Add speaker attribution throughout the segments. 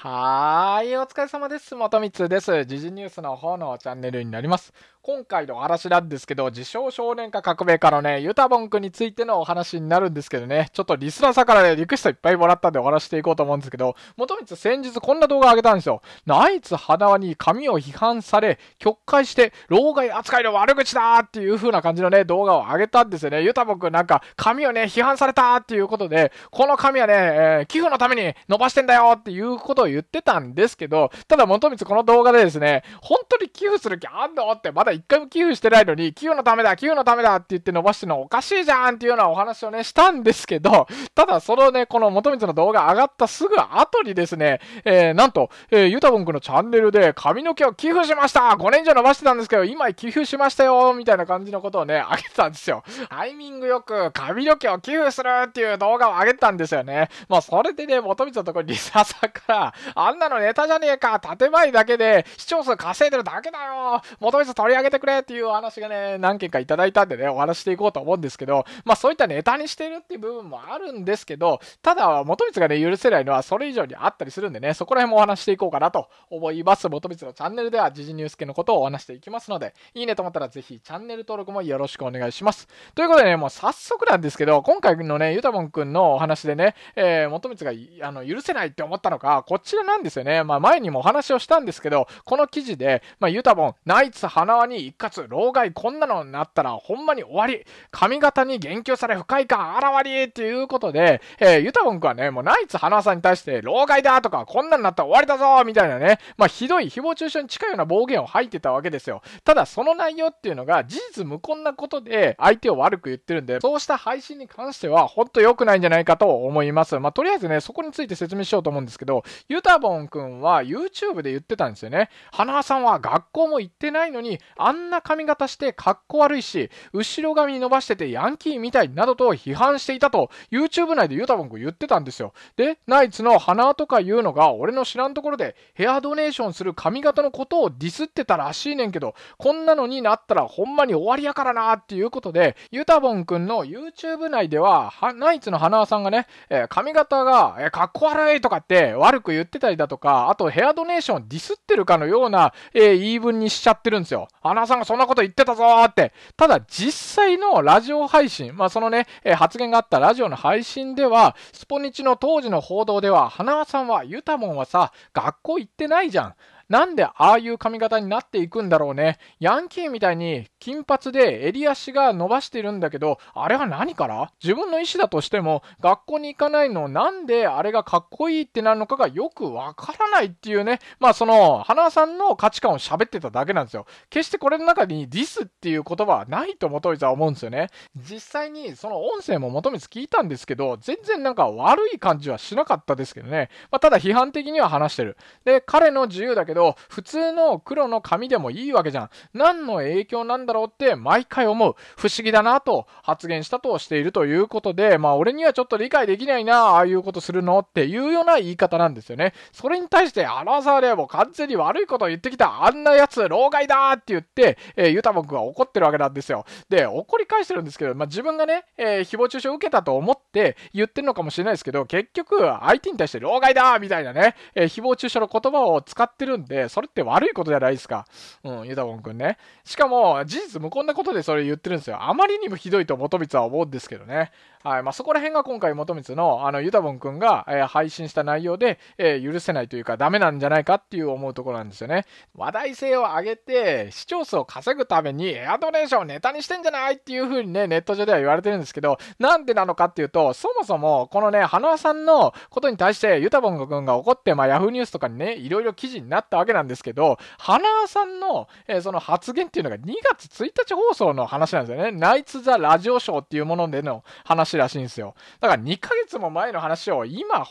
Speaker 1: はーい、お疲れ様です。元光です。時事ニュースの方のチャンネルになります。今回のお話なんですけど、自称少年化革命家のね、ユタボン君についてのお話になるんですけどね、ちょっとリスナーさんからね、リクエストいっぱいもらったんでお話していこうと思うんですけど、もともと先日こんな動画上げたんですよ。ナイツ花輪に髪を批判され、曲解して、老害扱いの悪口だっていう風な感じのね、動画を上げたんですよね。ユタボン君なんか、髪をね、批判されたっていうことで、この髪はね、えー、寄付のために伸ばしてんだよっていうことを言ってたんですけど、ただ元光この動画でですね、本当に寄付する気あんのってまだ一回も寄付してないのに、寄付のためだ、寄付のためだって言って伸ばしてるのおかしいじゃんっていうようなお話をね、したんですけど、ただそのね、この元光の動画上がったすぐ後にですね、えー、なんと、えー、ゆたぼんくんのチャンネルで髪の毛を寄付しました !5 年以上伸ばしてたんですけど、今寄付しましたよみたいな感じのことをね、あげてたんですよ。タイミングよく髪の毛を寄付するっていう動画を上げてたんですよね。まあ、それでね、元光のところにリサさんから、あんなのネタじゃねえか建前だけで視聴数稼いでるだけだよ元光取り上げげてくれっていうお話がね、何件かいただいたんでね、お話していこうと思うんですけど、まあそういったネタにしてるっていう部分もあるんですけど、ただ、元光がね、許せないのはそれ以上にあったりするんでね、そこら辺もお話していこうかなと思います。元光のチャンネルでは、時事ニュース系のことをお話していきますので、いいねと思ったらぜひチャンネル登録もよろしくお願いします。ということでね、もう早速なんですけど、今回のね、ゆたぼんくんのお話でね、えー、元光があの許せないって思ったのか、こちらなんですよね。まあ前にもお話をしたんですけど、この記事で、まあ、ゆたぼん、ナイツ花輪に一括、老害、こんなのになったらほんまに終わり、髪型に言及され不快感あらわりっていうことで、えー、ユタボン君はね、もうナイツ花さんに対して、老害だとか、こんなになったら終わりだぞみたいなね、まあ、ひどい誹謗中傷に近いような暴言を吐いてたわけですよ。ただ、その内容っていうのが事実無根なことで相手を悪く言ってるんで、そうした配信に関してはほんと良くないんじゃないかと思います。まあ、とりあえずね、そこについて説明しようと思うんですけど、ユタボン君は YouTube で言ってたんですよね。花さんは学校も行ってないのに、あんな髪型してかっこ悪いし、後ろ髪伸ばしててヤンキーみたいなどと批判していたと、YouTube 内でユタボン君言ってたんですよ。で、ナイツの花とか言うのが、俺の知らんところでヘアドネーションする髪型のことをディスってたらしいねんけど、こんなのになったらほんまに終わりやからなっていうことで、ユタボン君の YouTube 内では、はナイツの花輪さんがね、えー、髪型が、えー、かっこ悪いとかって悪く言ってたりだとか、あとヘアドネーションディスってるかのような、えー、言い分にしちゃってるんですよ。ナさんがそんなこと言ってたぞーって。ただ、実際のラジオ配信、まあ、そのね、えー、発言があったラジオの配信では、スポニチの当時の報道では、花さんは、ユタモンはさ、学校行ってないじゃん。なんでああいう髪型になっていくんだろうね。ヤンキーみたいに金髪で襟足が伸ばしてるんだけど、あれは何から自分の意思だとしても、学校に行かないの、なんであれがかっこいいってなるのかがよくわからないっていうね。まあその、花さんの価値観を喋ってただけなんですよ。決してこれの中にディスっていう言葉はないと元光は思うんですよね。実際にその音声も元光聞いたんですけど、全然なんか悪い感じはしなかったですけどね。まあ、ただ批判的には話してる。で、彼の自由だけど、ど、普通の黒の紙でもいいわけじゃん。何の影響なんだろうって毎回思う。不思議だなと発言したとしているということで、まあ俺にはちょっと理解できないな、ああいうことするのっていうような言い方なんですよね。それに対して、アラサーレも完全に悪いことを言ってきた、あんなやつ、老害だって言って、えー、ユタボくんは怒ってるわけなんですよ。で、怒り返してるんですけど、まあ自分がね、えー、誹謗中傷を受けたと思って言ってるのかもしれないですけど、結局、相手に対して老害だみたいなね、えー、誹謗中傷の言葉を使ってるんで、それって悪いことじゃないですか。うん、ユタボンくんね。しかも、事実無根なことでそれ言ってるんですよ。あまりにもひどいと元光は思うんですけどね。はい、まあ、そこら辺が今回元光の、あの、ユタボンくんが、えー、配信した内容で、えー、許せないというか、ダメなんじゃないかっていう思うところなんですよね。話題性を上げて、視聴数を稼ぐために、エアドネーションをネタにしてんじゃないっていう風にね、ネット上では言われてるんですけど、なんでなのかっていうと、そもそも、このね、花輪さんのことに対して、ユタボンくんが怒って、まあ、Yahoo ニュースとかにね、いろいろ記事になったわけなんですけど、花輪さんの、えー、その発言っていうのが2月1日放送の話なんですよね。ナイツ・ザ・ラジオショーっていうものでの話らしいんですよ。だから2ヶ月も前の話を今、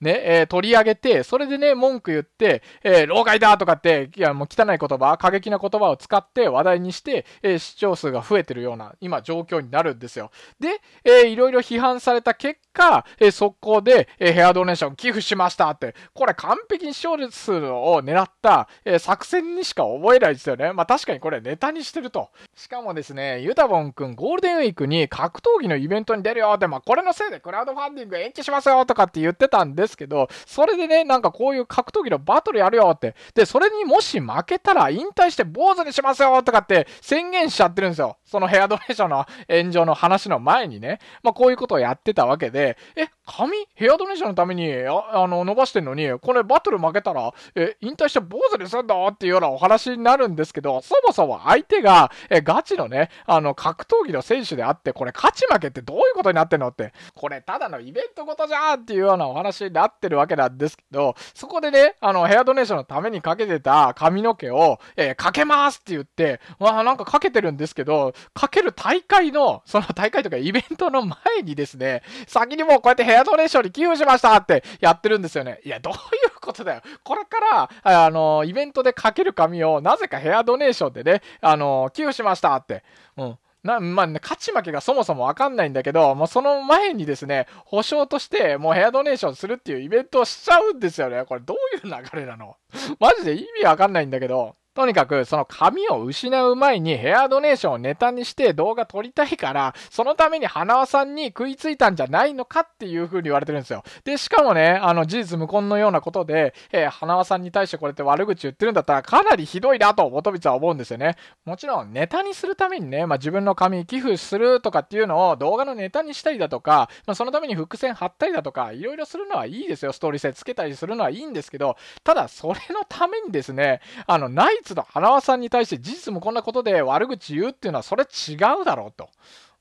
Speaker 1: ね、えー、取り上げて、それでね、文句言って、えー、老害だとかって、いや、もう汚い言葉、過激な言葉を使って話題にして、え視聴数が増えてるような、今、状況になるんですよ。で、えー、いろいろ批判された結果、え速攻で、えヘアドネーション寄付しましたって、これ完璧に視聴数を狙狙った、えー、作戦にしか思えないですよね。まあ確かにこれネタにしてると。しかもですね、ユタボンくんゴールデンウィークに格闘技のイベントに出るよって、まあこれのせいでクラウドファンディング延期しますよとかって言ってたんですけど、それでね、なんかこういう格闘技のバトルやるよって。で、それにもし負けたら引退して坊主にしますよとかって宣言しちゃってるんですよ。そのヘアドネーションの炎上の話の前にね、まあ、こういうことをやってたわけで、え、髪ヘアドネーションのためにあの伸ばしてんのに、これバトル負けたら、え、引退して坊主にすんだっていうようなお話になるんですけど、そもそも相手が、え、ガチのね、あの、格闘技の選手であって、これ勝ち負けってどういうことになってんのって、これただのイベントごとじゃんっていうようなお話になってるわけなんですけど、そこでね、あの、ヘアドネーションのためにかけてた髪の毛を、えー、かけますって言って、まあなんかかけてるんですけど、かける大会の、その大会とかイベントの前にですね、先にもうこうやってヘアドネーションに寄付しましたってやってるんですよね。いや、どういうことだよ。これから、あの、イベントでかける紙を、なぜかヘアドネーションでね、あの、寄付しましたって。うん。な、まあ、勝ち負けがそもそもわかんないんだけど、もうその前にですね、保証としてもうヘアドネーションするっていうイベントをしちゃうんですよね。これどういう流れなの マジで意味わかんないんだけど。とにかく、その髪を失う前にヘアドネーションをネタにして動画撮りたいから、そのために花輪さんに食いついたんじゃないのかっていう風に言われてるんですよ。で、しかもね、あの、事実無根のようなことで、えー、花輪さんに対してこれって悪口言ってるんだったら、かなりひどいなと、元光は思うんですよね。もちろん、ネタにするためにね、まあ、自分の髪寄付するとかっていうのを動画のネタにしたりだとか、まあ、そのために伏線貼ったりだとか、いろいろするのはいいですよ。ストーリー性つけたりするのはいいんですけど、ただ、それのためにですね、あの、ナイツつ花輪さんに対して事実もこんなことで悪口言うっていうのはそれ違うだろうと。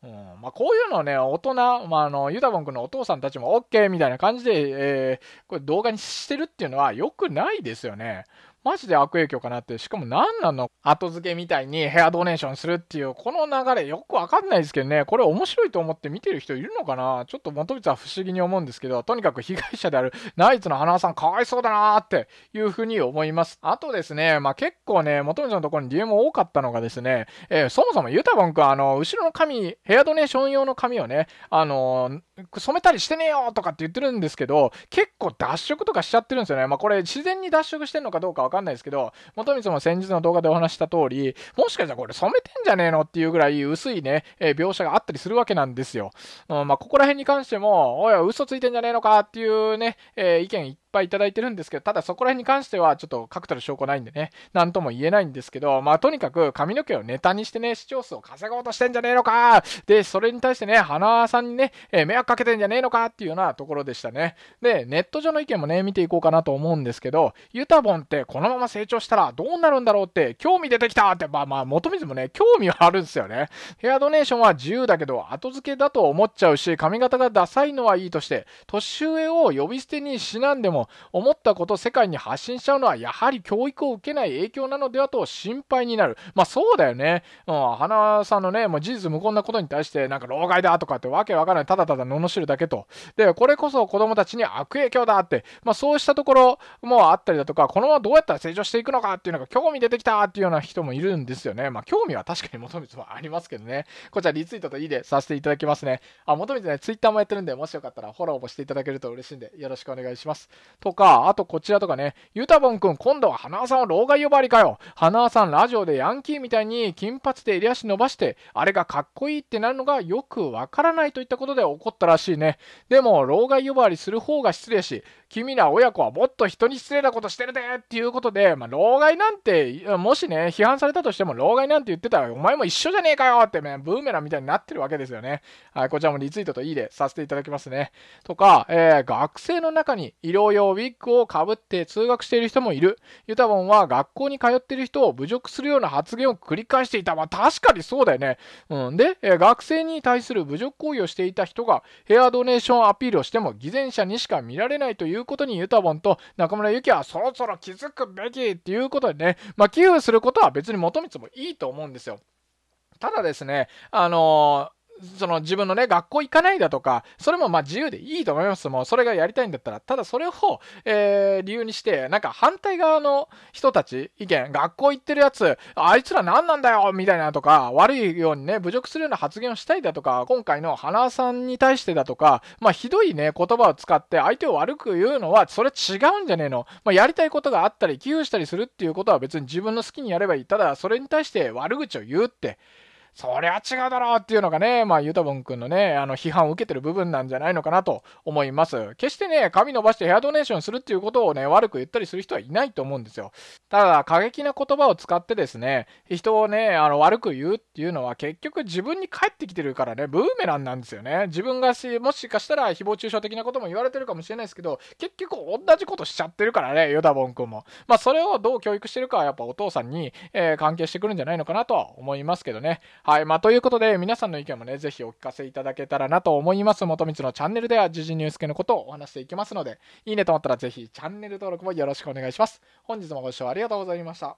Speaker 1: うんまあ、こういうのをね、大人、まあ、あのユダボン君のお父さんたちも OK みたいな感じで、えー、これ動画にしてるっていうのは良くないですよね。マジで悪影響かなって、しかも何なの後付けみたいにヘアドネーションするっていう、この流れよくわかんないですけどね、これ面白いと思って見てる人いるのかなちょっと元光は不思議に思うんですけど、とにかく被害者であるナイツの花輪さんかわいそうだなーっていうふうに思います。あとですね、まあ、結構ね、元光のところに DM 多かったのがですね、えー、そもそもユタボン君、あの、後ろの髪、ヘアドネーション用の髪をね、あのー、染めたりしてねえよとかって言ってるんですけど、結構脱色とかしちゃってるんですよね。まあこれ自然に脱色してんのかどうかわかんないですけど、元光も先日の動画でお話した通り、もしかしたらこれ染めてんじゃねえのっていうぐらい薄いね、えー、描写があったりするわけなんですよ。うん、まあここら辺に関しても、おい嘘ついてんじゃねえのかっていうね、えー、意見ていっぱいいただいてるんですけど、ただそこら辺に関してはちょっと確たる証拠ないんでね、なんとも言えないんですけど、まあとにかく髪の毛をネタにしてね、視聴数を稼ごうとしてんじゃねえのかで、それに対してね、花さんにね、えー、迷惑かけてんじゃねえのかっていうようなところでしたね。で、ネット上の意見もね、見ていこうかなと思うんですけど、ユタボンってこのまま成長したらどうなるんだろうって、興味出てきたって、まあまあ、元水もね、興味はあるんですよね。ヘアドネーションは自由だけど、後付けだと思っちゃうし、髪型がダサいのはいいとして、年上を呼び捨てにしなんでも、思ったこと世界に発信しちゃうのはやはり教育を受けない影響なのではと心配になるまあそうだよね、うん、花さんのねもう事実無根なことに対してなんか老害だとかってわけわからないただただ罵るだけとでこれこそ子供たちに悪影響だってまあそうしたところもあったりだとかこのままどうやったら成長していくのかっていうのが興味出てきたっていうような人もいるんですよねまあ興味は確かに求めてはありますけどねこちらリツイートといいでさせていただきますねあ求めてねツイッターもやってるんでもしよかったらフォローもしていただけると嬉しいんでよろしくお願いしますとか、あとこちらとかね、ゆたぼんくん、今度は花輪さんを老害呼ばわりかよ。花輪さん、ラジオでヤンキーみたいに金髪で襟足伸ばして、あれがかっこいいってなるのがよくわからないといったことで怒ったらしいね。でも、老害呼ばわりする方が失礼し、君ら親子はもっと人に失礼なことしてるでっていうことで、まあ、老害なんて、もしね、批判されたとしても、老害なんて言ってたら、お前も一緒じゃねえかよって、ね、ブーメランみたいになってるわけですよね。はい、こちらもリツイートといいでさせていただきますね。とか、えー、学生の中に医療用用ウィッグをかぶって通学している人もいる。ユタボンは学校に通っている人を侮辱するような発言を繰り返していた。まあ確かにそうだよね。うん、で、学生に対する侮辱行為をしていた人がヘアドネーションアピールをしても偽善者にしか見られないということにユタボンと中村ゆきはそろそろ気づくべきっていうことでね、まあ寄付することは別に元光もいいと思うんですよ。ただですね、あのーその自分のね、学校行かないだとか、それもまあ自由でいいと思います。もうそれがやりたいんだったら。ただそれを、えー、理由にして、なんか反対側の人たち、意見、学校行ってるやつ、あいつら何なんだよみたいなとか、悪いようにね、侮辱するような発言をしたいだとか、今回の花さんに対してだとか、まあひどいね、言葉を使って相手を悪く言うのは、それ違うんじゃねえの。まあやりたいことがあったり、寄付したりするっていうことは別に自分の好きにやればいい。ただ、それに対して悪口を言うって。そりゃ違うだろうっていうのがね、まあ、ユタボン君のね、あの、批判を受けてる部分なんじゃないのかなと思います。決してね、髪伸ばしてヘアドネーションするっていうことをね、悪く言ったりする人はいないと思うんですよ。ただ、過激な言葉を使ってですね、人をね、あの、悪く言うっていうのは結局自分に返ってきてるからね、ブーメランなんですよね。自分がし、もしかしたら誹謗中傷的なことも言われてるかもしれないですけど、結局同じことしちゃってるからね、ユタボン君も。まあ、それをどう教育してるかはやっぱお父さんに、えー、関係してくるんじゃないのかなとは思いますけどね。はい。まあ、ということで、皆さんの意見もね、ぜひお聞かせいただけたらなと思います。元光のチャンネルでは、時事ニュース系のことをお話していきますので、いいねと思ったら、ぜひチャンネル登録もよろしくお願いします。本日もご視聴ありがとうございました。